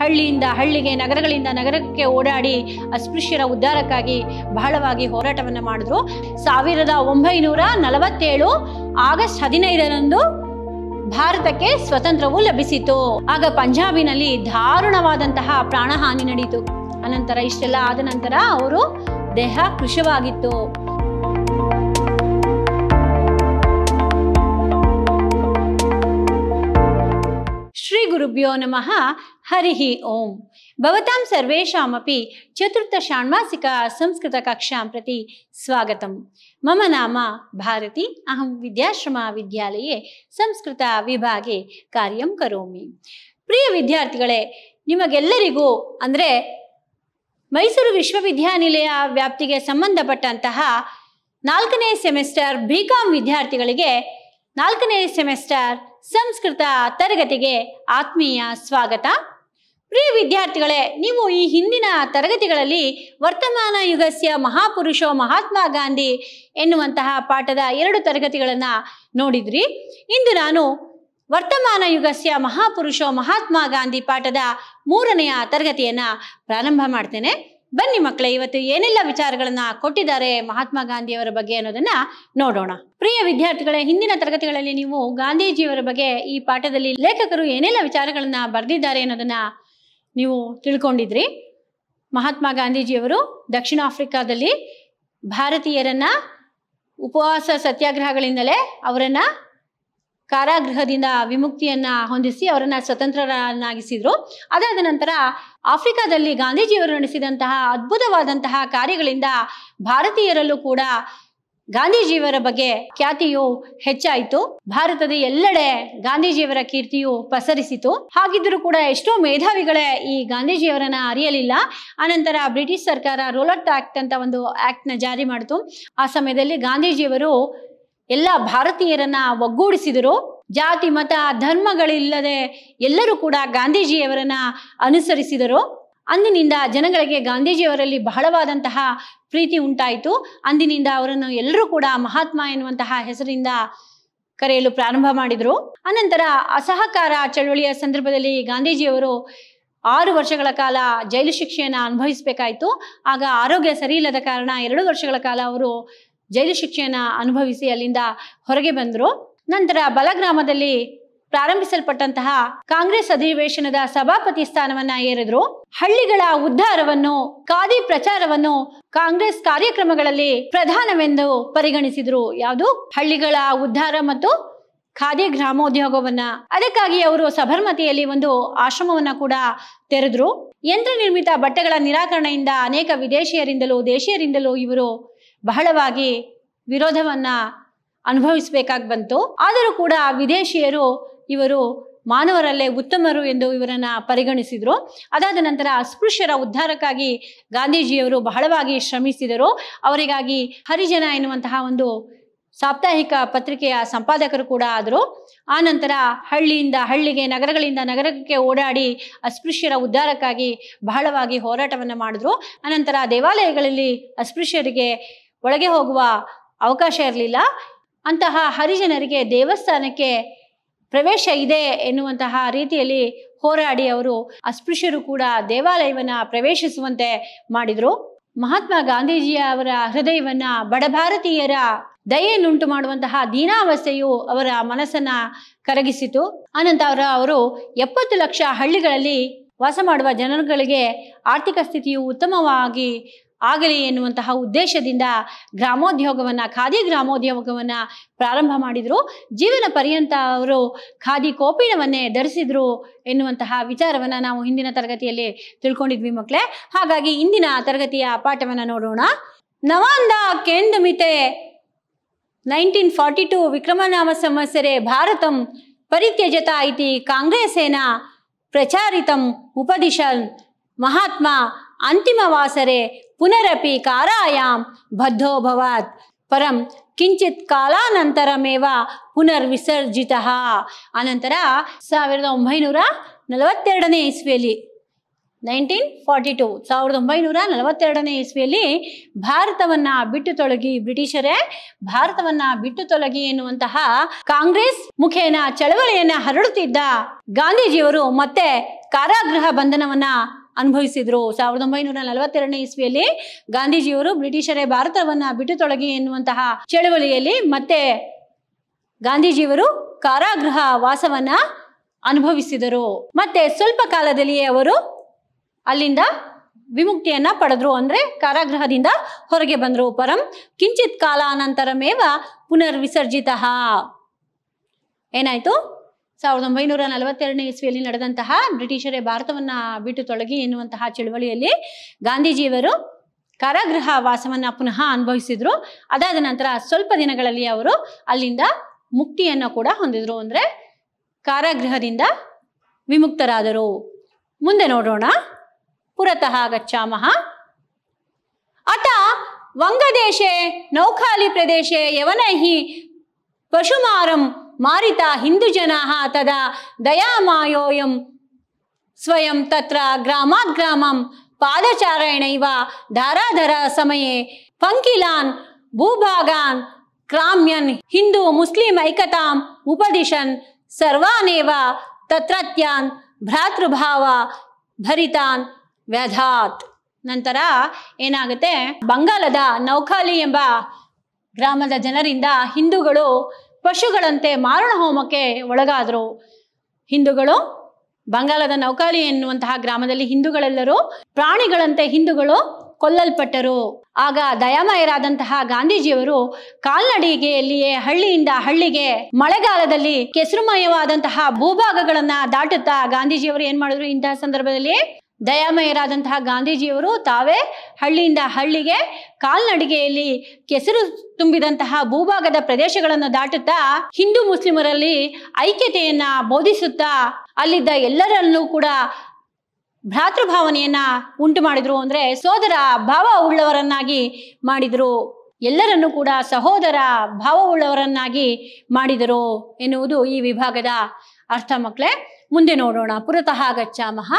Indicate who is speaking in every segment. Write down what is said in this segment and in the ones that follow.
Speaker 1: ಹಳ್ಳಿಯಿಂದ ಹಳ್ಳಿಗೆ ನಗರಗಳಿಂದ ನಗರಕ್ಕೆ ಓಡಾಡಿ ಅಸ್ಪೃಶ್ಯರ ಉದ್ಧಾರಕ್ಕಾಗಿ ಬಹಳವಾಗಿ ಹೋರಾಟವನ್ನು ಮಾಡಿದ್ರು ಸಾವಿರದ ಒಂಬೈನೂರ ನಲವತ್ತೇಳು ಆಗಸ್ಟ್ ಹದಿನೈದರಂದು ಭಾರತಕ್ಕೆ ಸ್ವತಂತ್ರವು ಲಭಿಸಿತು ಆಗ ಪಂಜಾಬಿನಲ್ಲಿ ದಾರುಣವಾದಂತಹ ಪ್ರಾಣಹಾನಿ ನಡೆಯಿತು ಅನಂತರ ಇಷ್ಟೆಲ್ಲ ಆದ ನಂತರ ಅವರು ದೇಹ ಕೃಶವಾಗಿತ್ತು ಶ್ರೀ ಗುರುಭ್ಯೋ ನಮಃ ಚತುರ್ಥ ಷಾಣ್ಮಾಸಿಕ ಸಂಸ್ಕೃತ ಕಕ್ಷಾಂ ಪ್ರತಿ संस्कृतकक्षां ಮಮ ಸ್ವಾಗತಂ ಭಾರತಿ ಅಹಂ ವಿದ್ಯಾಶ್ರಮ अहं ಸಂಸ್ಕೃತ ವಿಭಾಗೇ ಕಾರ್ಯಂ ಕರೋಮಿ ಪ್ರಿಯ ವಿದ್ಯಾರ್ಥಿಗಳೇ ನಿಮಗೆಲ್ಲರಿಗೂ ಅಂದರೆ ಮೈಸೂರು ವಿಶ್ವವಿದ್ಯಾನಿಲಯ ವ್ಯಾಪ್ತಿಗೆ ಸಂಬಂಧಪಟ್ಟಂತಹ ನಾಲ್ಕನೇ ಸೆಮಿಸ್ಟರ್ ಬಿ ಕಾಮ್ ವಿದ್ಯಾರ್ಥಿಗಳಿಗೆ ನಾಲ್ಕನೇ ಸೆಮಿಸ್ಟರ್ ಸಂಸ್ಕೃತ ತರಗತಿಗೆ ಆತ್ಮೀಯ ಸ್ವಾಗತ ಪ್ರಿಯ ವಿದ್ಯಾರ್ಥಿಗಳೇ ನೀವು ಈ ಹಿಂದಿನ ತರಗತಿಗಳಲ್ಲಿ ವರ್ತಮಾನ ಯುಗಸ್ಯ ಮಹಾಪುರುಷೋ ಮಹಾತ್ಮ ಗಾಂಧಿ ಎನ್ನುವಂತಹ ಪಾಠದ ಎರಡು ತರಗತಿಗಳನ್ನು ನೋಡಿದ್ರಿ ಇಂದು ನಾನು ವರ್ತಮಾನ ಯುಗಸ್ಯ ಮಹಾಪುರುಷೋ ಮಹಾತ್ಮ ಗಾಂಧಿ ಪಾಠದ ಮೂರನೆಯ ತರಗತಿಯನ್ನು ಪ್ರಾರಂಭ ಮಾಡ್ತೇನೆ ಬನ್ನಿ ಮಕ್ಕಳೇ ಇವತ್ತು ಏನೆಲ್ಲ ವಿಚಾರಗಳನ್ನ ಕೊಟ್ಟಿದ್ದಾರೆ ಮಹಾತ್ಮ ಗಾಂಧಿಯವರ ಬಗ್ಗೆ ಅನ್ನೋದನ್ನ ನೋಡೋಣ ಪ್ರಿಯ ವಿದ್ಯಾರ್ಥಿಗಳೇ ಹಿಂದಿನ ತರಗತಿಗಳಲ್ಲಿ ನೀವು ಗಾಂಧೀಜಿಯವರ ಬಗ್ಗೆ ಈ ಪಾಠದಲ್ಲಿ ಲೇಖಕರು ಏನೆಲ್ಲ ವಿಚಾರಗಳನ್ನ ಬರೆದಿದ್ದಾರೆ ಅನ್ನೋದನ್ನ ನೀವು ತಿಳ್ಕೊಂಡಿದ್ರಿ ಮಹಾತ್ಮ ಗಾಂಧೀಜಿಯವರು ದಕ್ಷಿಣ ಆಫ್ರಿಕಾದಲ್ಲಿ ಭಾರತೀಯರನ್ನ ಉಪವಾಸ ಸತ್ಯಾಗ್ರಹಗಳಿಂದಲೇ ಅವರನ್ನು ಕಾರಾಗೃಹದಿಂದ ವಿಮುಕ್ತಿಯನ್ನ ಹೊಂದಿಸಿ ಅವರನ್ನು ಸ್ವತಂತ್ರರನ್ನಾಗಿಸಿದರು ಅದಾದ ನಂತರ ಆಫ್ರಿಕಾದಲ್ಲಿ ಗಾಂಧೀಜಿಯವರು ನಡೆಸಿದಂತಹ ಅದ್ಭುತವಾದಂತಹ ಕಾರ್ಯಗಳಿಂದ ಭಾರತೀಯರಲ್ಲೂ ಕೂಡ ಗಾಂಧೀಜಿಯವರ ಬಗ್ಗೆ ಖ್ಯಾತಿಯು ಹೆಚ್ಚಾಯಿತು ಭಾರತದ ಎಲ್ಲೆಡೆ ಗಾಂಧೀಜಿಯವರ ಕೀರ್ತಿಯು ಪಸರಿಸಿತು ಹಾಗಿದ್ದರೂ ಕೂಡ ಎಷ್ಟೋ ಮೇಧಾವಿಗಳೇ ಈ ಗಾಂಧೀಜಿಯವರನ್ನ ಅರಿಯಲಿಲ್ಲ ಆನಂತರ ಬ್ರಿಟಿಷ್ ಸರ್ಕಾರ ರೋಲಟ್ ಆಕ್ಟ್ ಅಂತ ಒಂದು ಆಕ್ಟ್ ನ ಜಾರಿ ಮಾಡಿತು ಆ ಸಮಯದಲ್ಲಿ ಗಾಂಧೀಜಿಯವರು ಎಲ್ಲ ಭಾರತೀಯರನ್ನ ಒಗ್ಗೂಡಿಸಿದರು ಜಾತಿ ಮತ ಧರ್ಮಗಳಿಲ್ಲದೆ ಎಲ್ಲರೂ ಕೂಡ ಗಾಂಧೀಜಿಯವರನ್ನ ಅನುಸರಿಸಿದರು ಅಂದಿನಿಂದ ಜನಗಳಿಗೆ ಗಾಂಧೀಜಿಯವರಲ್ಲಿ ಬಹಳವಾದಂತಹ ಪ್ರೀತಿ ಉಂಟಾಯಿತು ಅಂದಿನಿಂದ ಅವರನ್ನು ಎಲ್ಲರೂ ಕೂಡ ಮಹಾತ್ಮ ಎನ್ನುವಂತಹ ಹೆಸರಿಂದ ಕರೆಯಲು ಪ್ರಾರಂಭ ಮಾಡಿದರು ಅನಂತರ ಅಸಹಕಾರ ಚಳವಳಿಯ ಸಂದರ್ಭದಲ್ಲಿ ಗಾಂಧೀಜಿಯವರು ಆರು ವರ್ಷಗಳ ಕಾಲ ಜೈಲು ಶಿಕ್ಷೆಯನ್ನು ಅನುಭವಿಸಬೇಕಾಯಿತು ಆಗ ಆರೋಗ್ಯ ಸರಿಯಿಲ್ಲದ ಕಾರಣ ಎರಡು ವರ್ಷಗಳ ಕಾಲ ಅವರು ಜೈಲು ಶಿಕ್ಷೆಯನ್ನು ಅನುಭವಿಸಿ ಅಲ್ಲಿಂದ ಹೊರಗೆ ಬಂದರು ನಂತರ ಬಲಗ್ರಾಮದಲ್ಲಿ ಪ್ರಾರಂಭಿಸಲ್ಪಟ್ಟಂತಹ ಕಾಂಗ್ರೆಸ್ ಅಧಿವೇಶನದ ಸಭಾಪತಿ ಸ್ಥಾನವನ್ನ ಏರಿದ್ರು ಹಳ್ಳಿಗಳ ಉದ್ಧಾರವನ್ನು ಖಾದಿ ಪ್ರಚಾರವನ್ನು ಕಾಂಗ್ರೆಸ್ ಕಾರ್ಯಕ್ರಮಗಳಲ್ಲಿ ಪ್ರಧಾನವೆಂದು ಪರಿಗಣಿಸಿದ್ರು ಯಾವುದು ಹಳ್ಳಿಗಳ ಉದ್ಧಾರ ಮತ್ತು ಖಾದಿ ಗ್ರಾಮೋದ್ಯೋಗವನ್ನ ಅದಕ್ಕಾಗಿ ಅವರು ಸಬರ್ಮತಿಯಲ್ಲಿ ಒಂದು ಆಶ್ರಮವನ್ನ ಕೂಡ ತೆರೆದ್ರು ಯಂತ್ರ ನಿರ್ಮಿತ ಬಟ್ಟೆಗಳ ನಿರಾಕರಣೆಯಿಂದ ಅನೇಕ ವಿದೇಶಿಯರಿಂದಲೂ ದೇಶೀಯರಿಂದಲೂ ಇವರು ಬಹಳವಾಗಿ ವಿರೋಧವನ್ನ ಅನುಭವಿಸಬೇಕಾಗಿ ಬಂತು ಆದರೂ ಕೂಡ ವಿದೇಶಿಯರು ಇವರು ಮಾನವರಲ್ಲೇ ಉತ್ತಮರು ಎಂದು ಇವರನ್ನ ಪರಿಗಣಿಸಿದರು ಅದಾದ ನಂತರ ಅಸ್ಪೃಶ್ಯರ ಉದ್ಧಾರಕ್ಕಾಗಿ ಗಾಂಧೀಜಿಯವರು ಬಹಳವಾಗಿ ಶ್ರಮಿಸಿದರು ಅವರಿಗಾಗಿ ಹರಿಜನ ಎನ್ನುವಂತಹ ಒಂದು ಸಾಪ್ತಾಹಿಕ ಪತ್ರಿಕೆಯ ಸಂಪಾದಕರು ಕೂಡ ಆದರು ಆ ನಂತರ ಹಳ್ಳಿಯಿಂದ ಹಳ್ಳಿಗೆ ನಗರಗಳಿಂದ ನಗರಕ್ಕೆ ಓಡಾಡಿ ಅಸ್ಪೃಶ್ಯರ ಉದ್ಧಾರಕ್ಕಾಗಿ ಬಹಳವಾಗಿ ಹೋರಾಟವನ್ನು ಮಾಡಿದ್ರು ಆನಂತರ ದೇವಾಲಯಗಳಲ್ಲಿ ಅಸ್ಪೃಶ್ಯರಿಗೆ ಒಳಗೆ ಹೋಗುವ ಅವಕಾಶ ಇರಲಿಲ್ಲ ಅಂತಹ ಹರಿಜನರಿಗೆ ದೇವಸ್ಥಾನಕ್ಕೆ ಪ್ರವೇಶ ಇದೆ ಎನ್ನುವಂತಹ ರೀತಿಯಲ್ಲಿ ಹೋರಾಡಿ ಅವರು ಅಸ್ಪೃಶ್ಯರು ಕೂಡ ದೇವಾಲಯವನ್ನ ಪ್ರವೇಶಿಸುವಂತೆ ಮಾಡಿದ್ರು ಮಹಾತ್ಮ ಗಾಂಧೀಜಿಯ ಅವರ ಬಡ ಭಾರತೀಯರ ದಯೆಯನ್ನುಂಟು ಮಾಡುವಂತಹ ದೀನಾವಸ್ಥೆಯು ಅವರ ಮನಸ್ಸನ್ನ ಕರಗಿಸಿತು ಅನಂತರ ಅವರು ಎಪ್ಪತ್ತು ಲಕ್ಷ ಹಳ್ಳಿಗಳಲ್ಲಿ ವಾಸ ಮಾಡುವ ಜನರುಗಳಿಗೆ ಆರ್ಥಿಕ ಸ್ಥಿತಿಯು ಉತ್ತಮವಾಗಿ ಆಗಲಿ ಎನ್ನುವಂತಹ ಉದ್ದೇಶದಿಂದ ಗ್ರಾಮೋದ್ಯೋಗವನ್ನು ಖಾದಿ ಗ್ರಾಮೋದ್ಯೋಗವನ್ನು ಪ್ರಾರಂಭ ಮಾಡಿದರು ಜೀವನ ಪರ್ಯಂತ ಅವರು ಖಾದಿ ಕೋಪಿನವನ್ನೇ ಧರಿಸಿದ್ರು ಎನ್ನುವಂತಹ ವಿಚಾರವನ್ನು ನಾವು ಹಿಂದಿನ ತರಗತಿಯಲ್ಲಿ ತಿಳ್ಕೊಂಡಿದ್ವಿ ಮಕ್ಕಳೇ ಹಾಗಾಗಿ ಇಂದಿನ ತರಗತಿಯ ಪಾಠವನ್ನು ನೋಡೋಣ ನವಾಂದ ಕೆಂದು ಮಿತೆ ನೈನ್ಟೀನ್ ಫಾರ್ಟಿ ಟು ವಿಕ್ರಮನಾಮ ಸಂವತ್ಸರೆ ಭಾರತಂ ಪರಿತ್ಯಜತ ಇತಿ ಕಾಂಗ್ರೆಸೇನ ಪ್ರಚಾರಿತಂ ಉಪದಿಶನ್ ಮಹಾತ್ಮ ಅಂತಿಮ ವಾಸರೆ ಪುನರಪಿ ಕಾರಾಯಾಮ್ ಬದ್ಧೋಭವತ್ ಪರಂ ಕಿಂಚಿತ್ ಕಾಲಾನಂತರಮೇವ ಪುನರ್ವಿಸರ್ಜಿತ ಅನಂತರ ಸಾವಿರದ ಒಂಬೈನೂರ ನಲವತ್ತೆರಡನೇ ಇಸ್ವಿಯಲ್ಲಿ ನೈನ್ಟೀನ್ ಫಾರ್ಟಿ ಟು ಸಾವಿರದ ಒಂಬೈನೂರ ನಲವತ್ತೆರಡನೇ ಇಸ್ವಿಯಲ್ಲಿ ಭಾರತವನ್ನು ಬಿಟ್ಟು ತೊಲಗಿ ಬ್ರಿಟಿಷರೇ ಭಾರತವನ್ನು ಬಿಟ್ಟು ತೊಲಗಿ ಎನ್ನುವಂತಹ ಕಾಂಗ್ರೆಸ್ ಮುಖೇನ ಚಳವಳಿಯನ್ನು ಹರಡುತ್ತಿದ್ದ ಗಾಂಧೀಜಿಯವರು ಮತ್ತೆ ಕಾರಾಗೃಹ ಬಂಧನವನ್ನ ಅನುಭವಿಸಿದ್ರು ಸಾವಿರದ ಒಂಬೈನೂರ ನಲವತ್ತೆರಡನೇ ಇಸ್ವಿಯಲ್ಲಿ ಗಾಂಧೀಜಿಯವರು ಬ್ರಿಟಿಷರೇ ಭಾರತವನ್ನ ಬಿಟ್ಟು ತೊಡಗಿ ಎನ್ನುವಂತಹ ಚಳವಳಿಯಲ್ಲಿ ಮತ್ತೆ ಗಾಂಧೀಜಿಯವರು ಕಾರಾಗೃಹ ವಾಸವನ್ನ ಅನುಭವಿಸಿದರು ಮತ್ತೆ ಸ್ವಲ್ಪ ಕಾಲದಲ್ಲಿಯೇ ಅವರು ಅಲ್ಲಿಂದ ವಿಮುಕ್ತಿಯನ್ನ ಪಡೆದ್ರು ಅಂದ್ರೆ ಕಾರಾಗೃಹದಿಂದ ಹೊರಗೆ ಬಂದ್ರು ಪರಂ ಕಿಂಚಿತ್ ಕಾಲಾನಂತರಮೇವ ಪುನರ್ವಿಸರ್ಜಿತ ಏನಾಯ್ತು ಸಾವಿರದ ಒಂಬೈನೂರ ನಲವತ್ತೆರಡನೇ ಇಸ್ವಿಯಲ್ಲಿ ನಡೆದಂತಹ ಬ್ರಿಟಿಷರೇ ಭಾರತವನ್ನ ಬಿಟ್ಟು ತೊಡಗಿ ಎನ್ನುವಂತಹ ಚಳವಳಿಯಲ್ಲಿ ಗಾಂಧೀಜಿಯವರು ಕಾರಾಗೃಹ ವಾಸವನ್ನ ಪುನಃ ಅನುಭವಿಸಿದ್ರು ಅದಾದ ನಂತರ ಸ್ವಲ್ಪ ದಿನಗಳಲ್ಲಿ ಅವರು ಅಲ್ಲಿಂದ ಮುಕ್ತಿಯನ್ನ ಕೂಡ ಹೊಂದಿದ್ರು ಅಂದ್ರೆ ಕಾರಾಗೃಹದಿಂದ ವಿಮುಕ್ತರಾದರು ಮುಂದೆ ನೋಡೋಣ ಪುರತಃ ಗಚ್ಚಾಮಹ ಅತ ವಂಗದೇಶೆ ನೌಖಾಲಿ ಪ್ರದೇಶೆ ಯವನೈಹಿ ಪಶುಮಾರಂ ಮಾರಿತ ಹಿಂದುಜನಾ ತದಾ ದಯಾಮಾಯೋಯಂ ಸ್ವಯಂ ತತ್ರ ಗ್ರಾಮಾತ್ ಗ್ರಾಮಂ ಪಾದಚಾರಣೈವ ಧಾರಾಧರ ಸಮಯೇ ಪಂಕಿಲಾನ್ ಭೂಭಾಗಾನ್ ಕ್ರಾಮ್ಯನ್ ಹಿಂದೂ ಮುಸ್ಲಿಂ ಐಕತಾಂ ಉಪದಿಶನ್ ಸರ್ವಾನೇವ ತತ್ರತ್ಯಾನ್ ಭ್ರಾತೃಭಾವ ಭರಿತಾನ್ ವ್ಯಧಾತ್ ನಂತರ ಏನಾಗುತ್ತೆ ಬಂಗಾಲದ ನೌಖಾಲಿ ಎಂಬ ಗ್ರಾಮದ ಜನರಿಂದ ಹಿಂದೂಗಳು ಪಶುಗಳಂತೆ ಮಾರಣ ಹೋಮಕ್ಕೆ ಒಳಗಾದರು ಹಿಂದೂಗಳು ಬಂಗಾಲದ ನೌಕಾಲಿ ಎನ್ನುವಂತಹ ಗ್ರಾಮದಲ್ಲಿ ಹಿಂದೂಗಳೆಲ್ಲರೂ ಪ್ರಾಣಿಗಳಂತೆ ಹಿಂದೂಗಳು ಕೊಲ್ಲಲ್ಪಟ್ಟರು ಆಗ ದಯಾಮಯರಾದಂತಹ ಗಾಂಧೀಜಿಯವರು ಕಾಲ್ನಡಿಗೆಯಲ್ಲಿಯೇ ಹಳ್ಳಿಯಿಂದ ಹಳ್ಳಿಗೆ ಮಳೆಗಾಲದಲ್ಲಿ ಕೆಸರುಮಯವಾದಂತಹ ಭೂಭಾಗಗಳನ್ನ ದಾಟುತ್ತಾ ಗಾಂಧೀಜಿಯವರು ಏನ್ ಮಾಡಿದ್ರು ಇಂತಹ ಸಂದರ್ಭದಲ್ಲಿ ದಯಾಮಯರಾದಂತಹ ಗಾಂಧೀಜಿಯವರು ತಾವೇ ಹಳ್ಳಿಯಿಂದ ಹಳ್ಳಿಗೆ ಕಾಲ್ನಡಿಗೆಯಲ್ಲಿ ಕೆಸರು ತುಂಬಿದಂತಹ ಭೂಭಾಗದ ಪ್ರದೇಶಗಳನ್ನು ದಾಟುತ್ತಾ ಹಿಂದೂ ಮುಸ್ಲಿಮರಲ್ಲಿ ಐಕ್ಯತೆಯನ್ನ ಬೋಧಿಸುತ್ತಾ ಅಲ್ಲಿದ್ದ ಎಲ್ಲರನ್ನೂ ಕೂಡ ಭ್ರಾತೃಭಾವನೆಯನ್ನ ಉಂಟು ಮಾಡಿದ್ರು ಅಂದ್ರೆ ಸೋದರ ಭಾವ ಉಳ್ಳವರನ್ನಾಗಿ ಮಾಡಿದರು ಎಲ್ಲರನ್ನು ಕೂಡ ಸಹೋದರ ಭಾವವುಳ್ಳವರನ್ನಾಗಿ ಮಾಡಿದರು ಎನ್ನುವುದು ಈ ವಿಭಾಗದ ಅರ್ಥ ಮಕ್ಕಳೇ ಮುಂದೆ ನೋಡೋಣ ಪುರತಃ ಗಚ್ಚಾಮಹ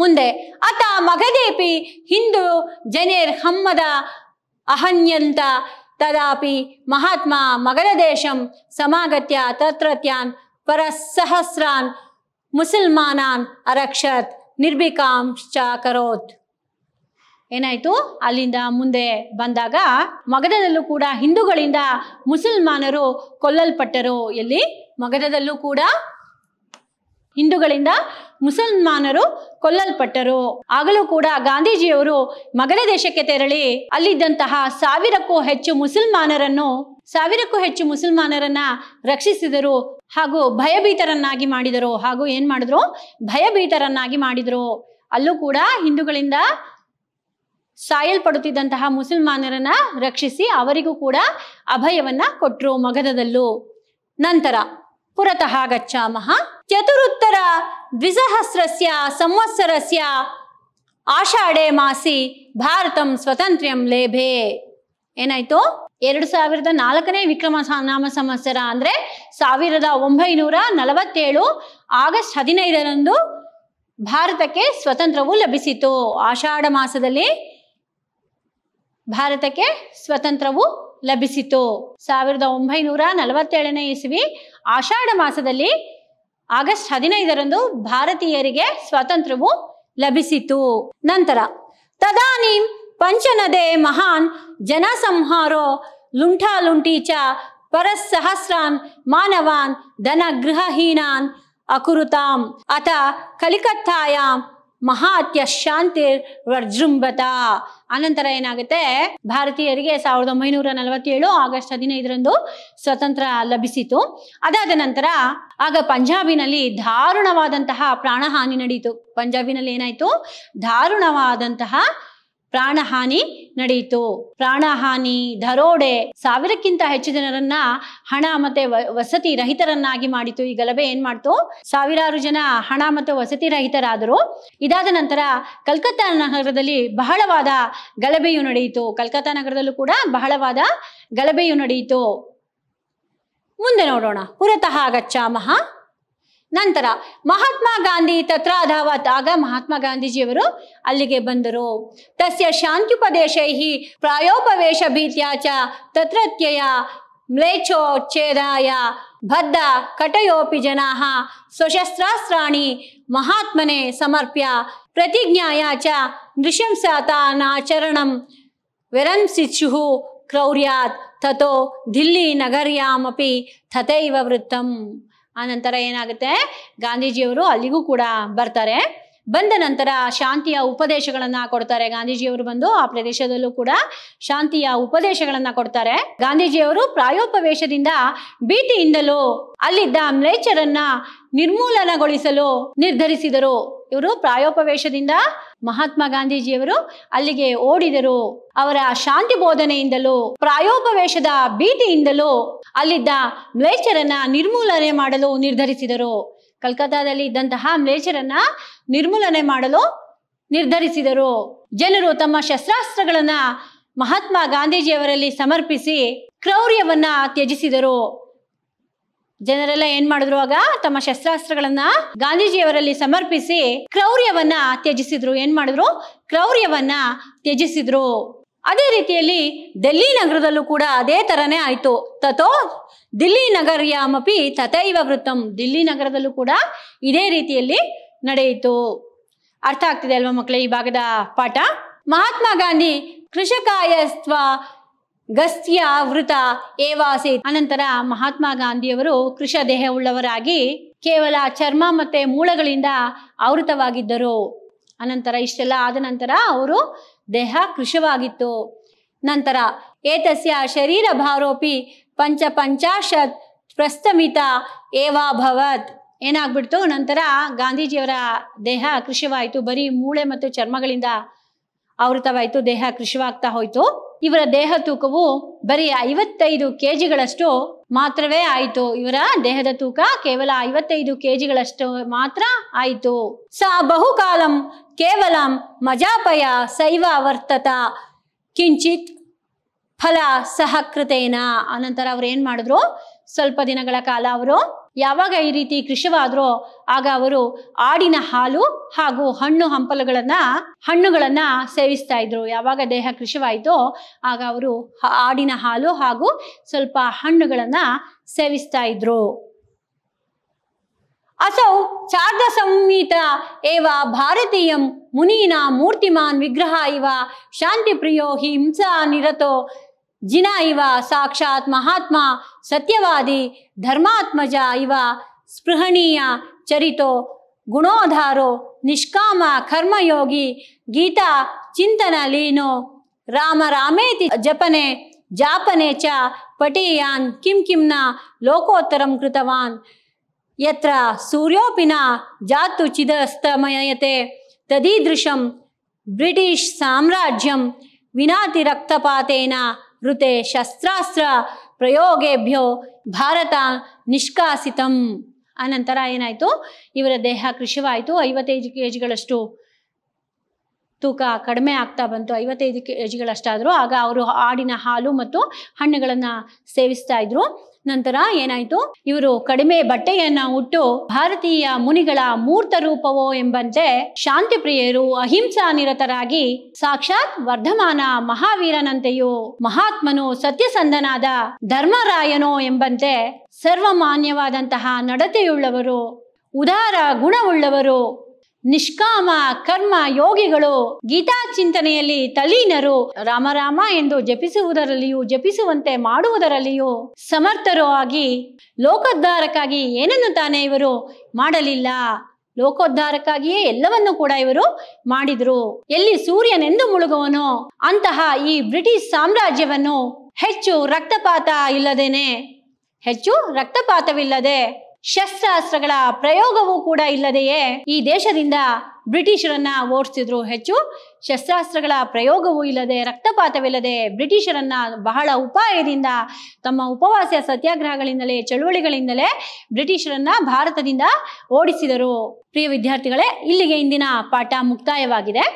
Speaker 1: ಮುಂದೆ ಅತ ಮಗದೇಪಿ ಹಿಂದೂ ಜನೇರ್ ಹಮ್ಮದ ಅಹನ್ಯಂತ ತದಾಪಿ ಮಹಾತ್ಮ ಮಗರದೇಶಂ ಸಮಾಗತ್ಯ ತತ್ರತ್ಯಾನ್ ಪರಸಹಸ್ರಾನ್ ಮುಸಲ್ಮಾನಾನ್ ಅರಕ್ಷತ್ ನಿರ್ಭಿಕಾಂ ಕರೋತ್ ಏನಾಯಿತು ಅಲ್ಲಿಂದ ಮುಂದೆ ಬಂದಾಗ ಮಗಧದಲ್ಲೂ ಕೂಡ ಹಿಂದೂಗಳಿಂದ ಮುಸಲ್ಮಾನರು ಕೊಲ್ಲಲ್ಪಟ್ಟರು ಎಲ್ಲಿ ಮಗಧದಲ್ಲೂ ಕೂಡ ಹಿಂದೂಗಳಿಂದ ಮುಸಲ್ಮಾನರು ಕೊಲ್ಲಲ್ಪಟ್ಟರು ಆಗಲೂ ಕೂಡ ಗಾಂಧೀಜಿಯವರು ಮಗಲ ದೇಶಕ್ಕೆ ತೆರಳಿ ಅಲ್ಲಿದ್ದಂತಹ ಸಾವಿರಕ್ಕೂ ಹೆಚ್ಚು ಮುಸಲ್ಮಾನರನ್ನು ಸಾವಿರಕ್ಕೂ ಹೆಚ್ಚು ಮುಸಲ್ಮಾನರನ್ನ ರಕ್ಷಿಸಿದರು ಹಾಗೂ ಭಯಭೀತರನ್ನಾಗಿ ಮಾಡಿದರು ಹಾಗೂ ಏನ್ ಮಾಡಿದ್ರು ಭಯಭೀತರನ್ನಾಗಿ ಮಾಡಿದರು ಅಲ್ಲೂ ಕೂಡ ಹಿಂದೂಗಳಿಂದ ಸಾಯಲ್ಪಡುತ್ತಿದ್ದಂತಹ ಮುಸಲ್ಮಾನರನ್ನ ರಕ್ಷಿಸಿ ಅವರಿಗೂ ಕೂಡ ಅಭಯವನ್ನ ಕೊಟ್ಟರು ಮಗಧದಲ್ಲೂ ನಂತರ ಪುರತಃ ಗಚ್ಚಾಮಹ ಚತುರುತ್ತರ ದ್ವಿಸಹಸ್ರ ಸಂವತ್ಸರಸ್ಯ ಆಷಾಢೆ ಮಾಸಿ ಭಾರತಂ ಸ್ವತಂತ್ರ್ಯಂ ಲೇಭೆ ಏನಾಯ್ತು ಎರಡು ಸಾವಿರದ ನಾಲ್ಕನೇ ವಿಕ್ರಮ ನಾಮ ಸಂವತ್ಸರ ಅಂದ್ರೆ ಸಾವಿರದ ಒಂಬೈನೂರ ನಲವತ್ತೇಳು ಆಗಸ್ಟ್ ಹದಿನೈದರಂದು ಭಾರತಕ್ಕೆ ಸ್ವತಂತ್ರವು ಲಭಿಸಿತು ಆಷಾಢ ಮಾಸದಲ್ಲಿ ಭಾರತಕ್ಕೆ ಸ್ವತಂತ್ರವು ಲಭಿಸಿತು ಸಾವಿರದ ಒಂಬೈನೂರ ನಲವತ್ತೇಳನೇ ಇಸವಿ ಆಷಾಢ ಮಾಸದಲ್ಲಿ ಆಗಸ್ಟ್ ಹದಿನೈದರಂದು ಭಾರತೀಯರಿಗೆ ಸ್ವಾತಂತ್ರ್ಯವು ಲಭಿಸಿತು ನಂತರ ತದಾನಿ ಪಂಚನದೆ ಮಹಾನ್ ಜನಸಂಹಾರೋ ಲುಂಠಿ ಚ ಸಹಸ್ರಾನ್ ಮಾನವಾನ್ ಧನ ಗೃಹಹೀನಾನ್ ಅಕುರುತಾಂ ಅಥ ಕಲಿಕತ್ತಾಯಾಮ್ ಮಹಾ ಅತ್ಯಶಾಂತಿ ವಜ್ರಂಬತ ಅನಂತರ ಏನಾಗುತ್ತೆ ಭಾರತೀಯರಿಗೆ ಸಾವಿರದ ಒಂಬೈನೂರ ನಲವತ್ತೇಳು ಆಗಸ್ಟ್ ಹದಿನೈದರಂದು ಸ್ವತಂತ್ರ ಲಭಿಸಿತು ಅದಾದ ನಂತರ ಆಗ ಪಂಜಾಬಿನಲ್ಲಿ ದಾರುಣವಾದಂತಹ ಪ್ರಾಣಹಾನಿ ನಡೆಯಿತು ಪಂಜಾಬಿನಲ್ಲಿ ಏನಾಯ್ತು ದಾರುಣವಾದಂತಹ ಪ್ರಾಣಹಾನಿ ನಡೆಯಿತು ಪ್ರಾಣಹಾನಿ ದರೋಡೆ ಸಾವಿರಕ್ಕಿಂತ ಹೆಚ್ಚು ಜನರನ್ನ ಹಣ ಮತ್ತೆ ವಸತಿ ರಹಿತರನ್ನಾಗಿ ಮಾಡಿತು ಈ ಗಲಭೆ ಏನ್ ಮಾಡ್ತು ಸಾವಿರಾರು ಜನ ಹಣ ಮತ್ತು ವಸತಿ ರಹಿತರಾದರು ಇದಾದ ನಂತರ ಕಲ್ಕತ್ತಾ ನಗರದಲ್ಲಿ ಬಹಳವಾದ ಗಲಭೆಯು ನಡೆಯಿತು ಕಲ್ಕತ್ತಾ ನಗರದಲ್ಲೂ ಕೂಡ ಬಹಳವಾದ ಗಲಭೆಯು ನಡೆಯಿತು ಮುಂದೆ ನೋಡೋಣ ಪುರತಃ ಮಹಾ ನಂತರ ಮಹಾತ್ಮ ಗಾಂಧಿ ತತ್ರ ಧಾವತ್ ಆಗ ಮಹಾತ್ಮ ಗಾಂಧೀಜಿಯವರು ಅಲ್ಲಿಗೆ ಬಂದರು ತಸ್ಯ ಶಾಂತ್ಯುಪದೇಶೈ ಪ್ರಾಯೋಪವೇಶ ಭೀತ್ಯ ಚ ತತ್ರತ್ಯಯ ಮ್ಲೇಚ್ಛೋಚ್ಛೇದಾಯ ಬದ್ಧ ಕಟಯೋಪಿ ಜನಾ ಸ್ವಶಸ್ತ್ರಾಸ್ತ್ರಾಣಿ ಮಹಾತ್ಮನೆ ಸಮರ್ಪ್ಯ ಪ್ರತಿಜ್ಞಾಯ ಚ ನೃಶಂಸಾತಾನಾಚರಣಂ ವಿರಂಸಿಚು ಕ್ರೌರ್ಯಾತ್ ತಥೋ ದಿಲ್ಲಿ ನಗರ್ಯಾಮಪಿ ತಥೈವ ವೃತ್ತಂ ಆ ನಂತರ ಏನಾಗುತ್ತೆ ಗಾಂಧೀಜಿಯವರು ಅಲ್ಲಿಗೂ ಕೂಡ ಬರ್ತಾರೆ ಬಂದ ನಂತರ ಶಾಂತಿಯ ಉಪದೇಶಗಳನ್ನ ಕೊಡ್ತಾರೆ ಗಾಂಧೀಜಿಯವರು ಬಂದು ಆ ಪ್ರದೇಶದಲ್ಲೂ ಕೂಡ ಶಾಂತಿಯ ಉಪದೇಶಗಳನ್ನ ಕೊಡ್ತಾರೆ ಗಾಂಧೀಜಿಯವರು ಪ್ರಾಯೋಪವೇಶದಿಂದ ಭೀತಿಯಿಂದಲೂ ಅಲ್ಲಿದ್ದ ಮ್ಲೇಚರನ್ನ ನಿರ್ಮೂಲನಗೊಳಿಸಲು ನಿರ್ಧರಿಸಿದರು ಇವರು ಪ್ರಾಯೋಪವೇಶದಿಂದ ಮಹಾತ್ಮ ಗಾಂಧೀಜಿಯವರು ಅಲ್ಲಿಗೆ ಓಡಿದರು ಅವರ ಶಾಂತಿ ಬೋಧನೆಯಿಂದಲೂ ಪ್ರಾಯೋಪವೇಶದ ಭೀತಿಯಿಂದಲೂ ಅಲ್ಲಿದ್ದ ಮ್ಲೇಚರನ್ನ ನಿರ್ಮೂಲನೆ ಮಾಡಲು ನಿರ್ಧರಿಸಿದರು ಕಲ್ಕತ್ತಾದಲ್ಲಿ ಇದ್ದಂತಹ ಮ್ಲೇಚರನ್ನ ನಿರ್ಮೂಲನೆ ಮಾಡಲು ನಿರ್ಧರಿಸಿದರು ಜನರು ತಮ್ಮ ಶಸ್ತ್ರಾಸ್ತ್ರಗಳನ್ನ ಮಹಾತ್ಮ ಗಾಂಧೀಜಿಯವರಲ್ಲಿ ಸಮರ್ಪಿಸಿ ಕ್ರೌರ್ಯವನ್ನ ತ್ಯಜಿಸಿದರು ಜನರೆಲ್ಲ ಏನ್ ಮಾಡಿದ್ರು ಆಗ ತಮ್ಮ ಶಸ್ತ್ರಾಸ್ತ್ರಗಳನ್ನ ಗಾಂಧೀಜಿಯವರಲ್ಲಿ ಸಮರ್ಪಿಸಿ ಕ್ರೌರ್ಯವನ್ನ ತ್ಯಜಿಸಿದ್ರು ಏನ್ ಮಾಡಿದ್ರು ಕ್ರೌರ್ಯವನ್ನ ತ್ಯಜಿಸಿದ್ರು ಅದೇ ರೀತಿಯಲ್ಲಿ ದೆಲ್ಲಿ ನಗರದಲ್ಲೂ ಕೂಡ ಅದೇ ಥರನೇ ಆಯಿತು ತಥೋ ದಿಲ್ಲಿ ನಗರ್ಯಾಮಪಿ ತಥೈವ ವೃತ್ತಂ ದಿಲ್ಲಿ ನಗರದಲ್ಲೂ ಕೂಡ ಇದೇ ರೀತಿಯಲ್ಲಿ ನಡೆಯಿತು ಅರ್ಥ ಆಗ್ತಿದೆ ಅಲ್ವಾ ಮಕ್ಕಳೇ ಈ ಭಾಗದ ಪಾಠ ಮಹಾತ್ಮ ಗಾಂಧಿ ಕೃಷಕಾಯಸ್ತ್ವ ಗಸ್ತ್ಯ ವೃತ ಏವಾಸಿ ಅನಂತರ ಮಹಾತ್ಮ ಗಾಂಧಿಯವರು ಕೃಷ ದೇಹವುಳ್ಳವರಾಗಿ ಕೇವಲ ಚರ್ಮ ಮತ್ತೆ ಮೂಳಗಳಿಂದ ಆವೃತವಾಗಿದ್ದರು ಅನಂತರ ಇಷ್ಟೆಲ್ಲ ಆದ ನಂತರ ಅವರು ದೇಹ ಕೃಶವಾಗಿತ್ತು ನಂತರ ಏತಸ್ಯ ಶರೀರ ಭಾರೋಪಿ ಪಂಚ ಪಂಚಾಶತ್ ಪ್ರಸ್ತಮಿತ ಏವಾಭವತ್ ಏನಾಗ್ಬಿಡ್ತು ನಂತರ ಗಾಂಧೀಜಿಯವರ ದೇಹ ಕೃಷಿವಾಯಿತು ಬರೀ ಮೂಳೆ ಮತ್ತು ಚರ್ಮಗಳಿಂದ ಆವೃತವಾಯಿತು ದೇಹ ಕೃಷಿವಾಗ್ತಾ ಹೋಯ್ತು ಇವರ ದೇಹ ತೂಕವು ಬರೀ ಐವತ್ತೈದು ಜಿಗಳಷ್ಟು ಮಾತ್ರವೇ ಆಯಿತು ಇವರ ದೇಹದ ತೂಕ ಕೇವಲ ಐವತ್ತೈದು ಜಿಗಳಷ್ಟು ಮಾತ್ರ ಆಯಿತು ಸ ಬಹುಕಾಲಂ ಕೇವಲ ಮಜಾಪಯ ಸೈವ ವರ್ತತ ಕಿಂಚಿತ್ ಫಲ ಸಹಕೃತೇನ ಅನಂತರ ಅವ್ರು ಏನ್ ಮಾಡಿದ್ರು ಸ್ವಲ್ಪ ದಿನಗಳ ಕಾಲ ಅವರು ಯಾವಾಗ ಈ ರೀತಿ ಕೃಷವಾದ್ರೋ ಆಗ ಅವರು ಆಡಿನ ಹಾಲು ಹಾಗೂ ಹಣ್ಣು ಹಂಪಲುಗಳನ್ನ ಹಣ್ಣುಗಳನ್ನ ಸೇವಿಸ್ತಾ ಇದ್ರು ಯಾವಾಗ ದೇಹ ಕೃಷವಾಯಿತೋ ಆಗ ಅವರು ಆಡಿನ ಹಾಲು ಹಾಗೂ ಸ್ವಲ್ಪ ಹಣ್ಣುಗಳನ್ನ ಸೇವಿಸ್ತಾ ಇದ್ರು ಅಸೌ ಶಾರದ ಸಂಹಿತ ಏವ ಭಾರತೀಯಂ ಮುನೀನ ಮೂರ್ತಿಮಾನ್ ವಿಗ್ರಹ ಇವ ಶಾಂತಿ ಪ್ರಿಯೋ ಹಿಂಸಾ ನಿರತೋ ಜಿನ ಇವ ಸಾಕ್ಷಾತ್ ಮಹಾತ್ಮ सत्यवादी धर्मात्मज इव स्पृहणीय चरितो गुणोधारो निष्काम कर्मयोगी गीता चिंतन लीनो राम रामेति जपने जापने च पटीयान किम किम न लोकोत्तरम कृतवान यत्र सूर्योपि न जातु चिदस्तमयते तदीदृशम ब्रिटिश साम्राज्यम विनातिरक्तपातेन ऋते शस्त्रास्त्र ಪ್ರಯೋಗೇಭ್ಯೋ ಭಾರತ ನಿಷ್ಕಾಸಿತಂ ಆನಂತರ ಏನಾಯಿತು ಇವರ ದೇಹ ಕೃಷಿವಾಯಿತು ಐವತ್ತೈದು ಕೆ ಜಿಗಳಷ್ಟು ತೂಕ ಕಡಿಮೆ ಆಗ್ತಾ ಬಂತು ಐವತ್ತೈದು ಕೆ ಜಿಗಳಷ್ಟಾದರೂ ಆಗ ಅವರು ಆಡಿನ ಹಾಲು ಮತ್ತು ಹಣ್ಣುಗಳನ್ನು ಸೇವಿಸ್ತಾ ಇದ್ರು ನಂತರ ಏನಾಯಿತು ಇವರು ಕಡಿಮೆ ಬಟ್ಟೆಯನ್ನ ಉಟ್ಟು ಭಾರತೀಯ ಮುನಿಗಳ ಮೂರ್ತ ರೂಪವೋ ಎಂಬಂತೆ ಶಾಂತಿ ಪ್ರಿಯರು ಅಹಿಂಸಾ ನಿರತರಾಗಿ ಸಾಕ್ಷಾತ್ ವರ್ಧಮಾನ ಮಹಾವೀರನಂತೆಯೋ ಮಹಾತ್ಮನು ಸತ್ಯಸಂಧನಾದ ಧರ್ಮರಾಯನೋ ಎಂಬಂತೆ ಸರ್ವಮಾನ್ಯವಾದಂತಹ ನಡತೆಯುಳ್ಳವರು ಉದಾರ ಗುಣವುಳ್ಳವರು ನಿಷ್ಕಾಮ ಕರ್ಮ ಯೋಗಿಗಳು ಗೀತಾ ಚಿಂತನೆಯಲ್ಲಿ ತಲೀನರು ರಾಮರಾಮ ಎಂದು ಜಪಿಸುವುದರಲ್ಲಿಯೂ ಜಪಿಸುವಂತೆ ಮಾಡುವುದರಲ್ಲಿಯೂ ಸಮರ್ಥರು ಆಗಿ ಲೋಕೋದ್ಧಾರಕ್ಕಾಗಿ ಏನನ್ನು ತಾನೇ ಇವರು ಮಾಡಲಿಲ್ಲ ಲೋಕೋದ್ಧಾರಕ್ಕಾಗಿಯೇ ಎಲ್ಲವನ್ನೂ ಕೂಡ ಇವರು ಮಾಡಿದ್ರು ಎಲ್ಲಿ ಸೂರ್ಯನೆಂದು ಮುಳುಗುವನು ಅಂತಹ ಈ ಬ್ರಿಟಿಷ್ ಸಾಮ್ರಾಜ್ಯವನ್ನು ಹೆಚ್ಚು ರಕ್ತಪಾತ ಇಲ್ಲದೇನೆ ಹೆಚ್ಚು ರಕ್ತಪಾತವಿಲ್ಲದೆ ಶಸ್ತ್ರಾಸ್ತ್ರಗಳ ಪ್ರಯೋಗವೂ ಕೂಡ ಇಲ್ಲದೆಯೇ ಈ ದೇಶದಿಂದ ಬ್ರಿಟಿಷರನ್ನ ಓಡಿಸಿದ್ರು ಹೆಚ್ಚು ಶಸ್ತ್ರಾಸ್ತ್ರಗಳ ಪ್ರಯೋಗವೂ ಇಲ್ಲದೆ ರಕ್ತಪಾತವಿಲ್ಲದೆ ಬ್ರಿಟಿಷರನ್ನ ಬಹಳ ಉಪಾಯದಿಂದ ತಮ್ಮ ಉಪವಾಸ ಸತ್ಯಾಗ್ರಹಗಳಿಂದಲೇ ಚಳುವಳಿಗಳಿಂದಲೇ ಬ್ರಿಟಿಷರನ್ನ ಭಾರತದಿಂದ ಓಡಿಸಿದರು ಪ್ರಿಯ ವಿದ್ಯಾರ್ಥಿಗಳೇ ಇಲ್ಲಿಗೆ ಇಂದಿನ ಪಾಠ ಮುಕ್ತಾಯವಾಗಿದೆ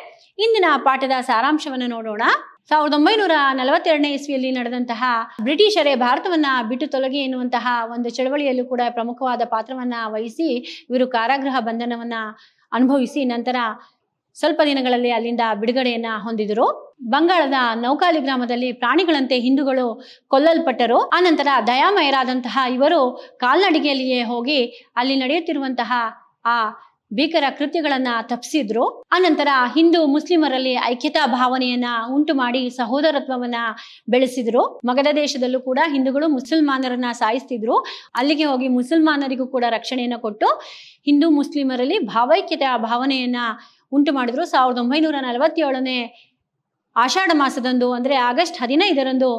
Speaker 1: ಇಂದಿನ ಪಾಠದ ಸಾರಾಂಶವನ್ನು ನೋಡೋಣ ಸಾವಿರದ ಒಂಬೈನೂರ ನಲವತ್ತೆರಡನೇ ಇಸ್ವಿಯಲ್ಲಿ ನಡೆದಂತಹ ಬ್ರಿಟಿಷರೇ ಭಾರತವನ್ನ ಬಿಟ್ಟು ತೊಲಗಿ ಎನ್ನುವಂತಹ ಒಂದು ಚಳವಳಿಯಲ್ಲೂ ಕೂಡ ಪ್ರಮುಖವಾದ ಪಾತ್ರವನ್ನ ವಹಿಸಿ ಇವರು ಕಾರಾಗೃಹ ಬಂಧನವನ್ನ ಅನುಭವಿಸಿ ನಂತರ ಸ್ವಲ್ಪ ದಿನಗಳಲ್ಲಿ ಅಲ್ಲಿಂದ ಬಿಡುಗಡೆಯನ್ನ ಹೊಂದಿದರು ಬಂಗಾಳದ ನೌಕಾಲಿ ಗ್ರಾಮದಲ್ಲಿ ಪ್ರಾಣಿಗಳಂತೆ ಹಿಂದೂಗಳು ಕೊಲ್ಲಲ್ಪಟ್ಟರು ಆ ನಂತರ ದಯಾಮಯರಾದಂತಹ ಇವರು ಕಾಲ್ನಡಿಗೆಯಲ್ಲಿಯೇ ಹೋಗಿ ಅಲ್ಲಿ ನಡೆಯುತ್ತಿರುವಂತಹ ಆ ಭೀಕರ ಕೃತ್ಯಗಳನ್ನ ತಪ್ಪಿಸಿದ್ರು ಆನಂತರ ಹಿಂದೂ ಮುಸ್ಲಿಮರಲ್ಲಿ ಐಕ್ಯತಾ ಭಾವನೆಯನ್ನ ಉಂಟು ಮಾಡಿ ಸಹೋದರತ್ವವನ್ನ ಬೆಳೆಸಿದ್ರು ಮಗದ ದೇಶದಲ್ಲೂ ಕೂಡ ಹಿಂದೂಗಳು ಮುಸಲ್ಮಾನರನ್ನ ಸಾಯಿಸ್ತಿದ್ರು ಅಲ್ಲಿಗೆ ಹೋಗಿ ಮುಸಲ್ಮಾನರಿಗೂ ಕೂಡ ರಕ್ಷಣೆಯನ್ನ ಕೊಟ್ಟು ಹಿಂದೂ ಮುಸ್ಲಿಮರಲ್ಲಿ ಭಾವೈಕ್ಯತಾ ಭಾವನೆಯನ್ನ ಉಂಟು ಮಾಡಿದ್ರು ಸಾವಿರದ ಒಂಬೈನೂರ ನಲವತ್ತೇಳನೇ ಆಷಾಢ ಮಾಸದಂದು ಅಂದ್ರೆ ಆಗಸ್ಟ್ ಹದಿನೈದರಂದು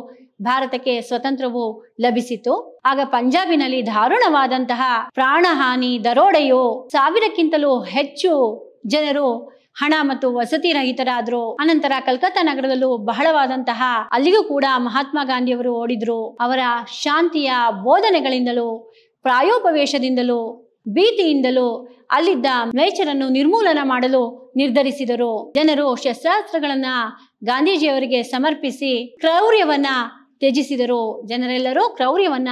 Speaker 1: ಭಾರತಕ್ಕೆ ಸ್ವತಂತ್ರವು ಲಭಿಸಿತು ಆಗ ಪಂಜಾಬಿನಲ್ಲಿ ದಾರುಣವಾದಂತಹ ಪ್ರಾಣಹಾನಿ ದರೋಡೆಯು ಸಾವಿರಕ್ಕಿಂತಲೂ ಹೆಚ್ಚು ಜನರು ಹಣ ಮತ್ತು ವಸತಿ ರಹಿತರಾದ್ರು ಅನಂತರ ಕಲ್ಕತ್ತಾ ನಗರದಲ್ಲೂ ಬಹಳವಾದಂತಹ ಅಲ್ಲಿಗೂ ಕೂಡ ಮಹಾತ್ಮ ಗಾಂಧಿಯವರು ಓಡಿದ್ರು ಅವರ ಶಾಂತಿಯ ಬೋಧನೆಗಳಿಂದಲೂ ಪ್ರಾಯೋಪವೇಶದಿಂದಲೂ ಭೀತಿಯಿಂದಲೂ ಅಲ್ಲಿದ್ದ ಮೇಚರನ್ನು ನಿರ್ಮೂಲನ ಮಾಡಲು ನಿರ್ಧರಿಸಿದರು ಜನರು ಶಸ್ತ್ರಾಸ್ತ್ರಗಳನ್ನ ಗಾಂಧೀಜಿಯವರಿಗೆ ಸಮರ್ಪಿಸಿ ಕ್ರೌರ್ಯವನ್ನ ತ್ಯಜಿಸಿದರು ಜನರೆಲ್ಲರೂ ಕ್ರೌರ್ಯವನ್ನ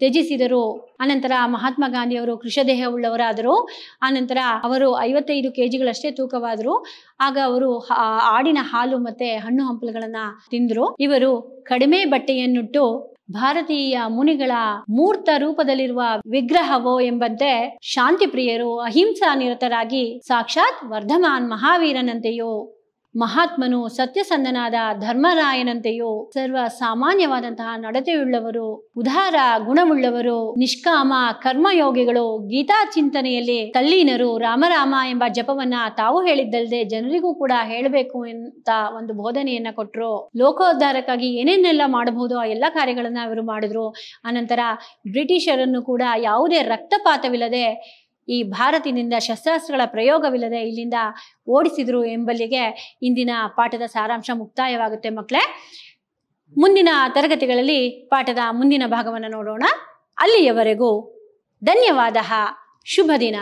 Speaker 1: ತ್ಯಜಿಸಿದರು ಆನಂತರ ಮಹಾತ್ಮ ಗಾಂಧಿಯವರು ಕೃಷದೇಹ ಉಳ್ಳವರಾದರು ಆನಂತರ ಅವರು ಐವತ್ತೈದು ಕೆಜಿಗಳಷ್ಟೇ ತೂಕವಾದರು ಆಗ ಅವರು ಆಡಿನ ಹಾಲು ಮತ್ತೆ ಹಣ್ಣು ಹಂಪಲುಗಳನ್ನ ತಿಂದ್ರು ಇವರು ಕಡಿಮೆ ಬಟ್ಟೆಯನ್ನುಟ್ಟು ಭಾರತೀಯ ಮುನಿಗಳ ಮೂರ್ತ ರೂಪದಲ್ಲಿರುವ ವಿಗ್ರಹವೋ ಎಂಬಂತೆ ಶಾಂತಿ ಪ್ರಿಯರು ಅಹಿಂಸಾ ನಿರತರಾಗಿ ಸಾಕ್ಷಾತ್ ವರ್ಧಮಾನ್ ಮಹಾವೀರನಂತೆಯೋ ಮಹಾತ್ಮನು ಸತ್ಯಸಂಧನಾದ ಧರ್ಮರಾಯನಂತೆಯೂ ಸರ್ವ ಸಾಮಾನ್ಯವಾದಂತಹ ನಡತೆಯುಳ್ಳವರು ಉದಾರ ಗುಣವುಳ್ಳವರು ನಿಷ್ಕಾಮ ಕರ್ಮಯೋಗಿಗಳು ಗೀತಾ ಚಿಂತನೆಯಲ್ಲಿ ತಲ್ಲೀನರು ರಾಮರಾಮ ಎಂಬ ಜಪವನ್ನ ತಾವು ಹೇಳಿದ್ದಲ್ಲದೆ ಜನರಿಗೂ ಕೂಡ ಹೇಳಬೇಕು ಅಂತ ಒಂದು ಬೋಧನೆಯನ್ನ ಕೊಟ್ಟರು ಲೋಕೋದ್ಧಾರಕ್ಕಾಗಿ ಏನೇನೆಲ್ಲ ಮಾಡಬಹುದು ಆ ಎಲ್ಲ ಕಾರ್ಯಗಳನ್ನ ಇವರು ಮಾಡಿದ್ರು ಅನಂತರ ಬ್ರಿಟಿಷರನ್ನು ಕೂಡ ಯಾವುದೇ ರಕ್ತಪಾತವಿಲ್ಲದೆ ಈ ಭಾರತಿನಿಂದ ಶಸ್ತ್ರಾಸ್ತ್ರಗಳ ಪ್ರಯೋಗವಿಲ್ಲದೆ ಇಲ್ಲಿಂದ ಓಡಿಸಿದ್ರು ಎಂಬಲ್ಲಿಗೆ ಇಂದಿನ ಪಾಠದ ಸಾರಾಂಶ ಮುಕ್ತಾಯವಾಗುತ್ತೆ ಮಕ್ಕಳೇ ಮುಂದಿನ ತರಗತಿಗಳಲ್ಲಿ ಪಾಠದ ಮುಂದಿನ ಭಾಗವನ್ನು ನೋಡೋಣ ಅಲ್ಲಿಯವರೆಗೂ ಧನ್ಯವಾದ ಶುಭ ದಿನ